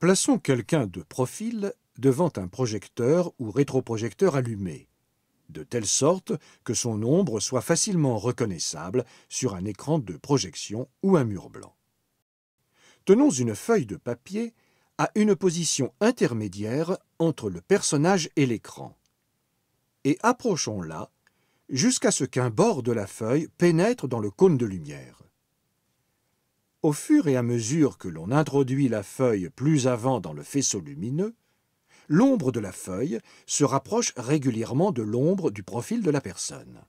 Plaçons quelqu'un de profil devant un projecteur ou rétroprojecteur allumé, de telle sorte que son ombre soit facilement reconnaissable sur un écran de projection ou un mur blanc. Tenons une feuille de papier à une position intermédiaire entre le personnage et l'écran, et approchons-la jusqu'à ce qu'un bord de la feuille pénètre dans le cône de lumière. Au fur et à mesure que l'on introduit la feuille plus avant dans le faisceau lumineux, l'ombre de la feuille se rapproche régulièrement de l'ombre du profil de la personne.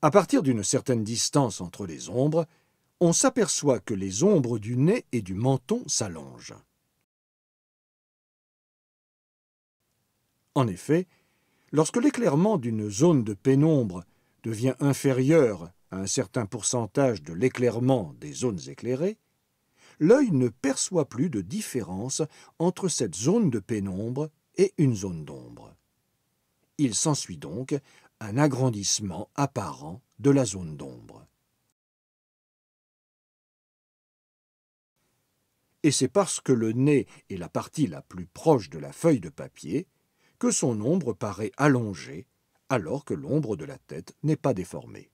À partir d'une certaine distance entre les ombres, on s'aperçoit que les ombres du nez et du menton s'allongent. En effet, lorsque l'éclairement d'une zone de pénombre devient inférieur un certain pourcentage de l'éclairement des zones éclairées, l'œil ne perçoit plus de différence entre cette zone de pénombre et une zone d'ombre. Il s'ensuit donc un agrandissement apparent de la zone d'ombre. Et c'est parce que le nez est la partie la plus proche de la feuille de papier que son ombre paraît allongée alors que l'ombre de la tête n'est pas déformée.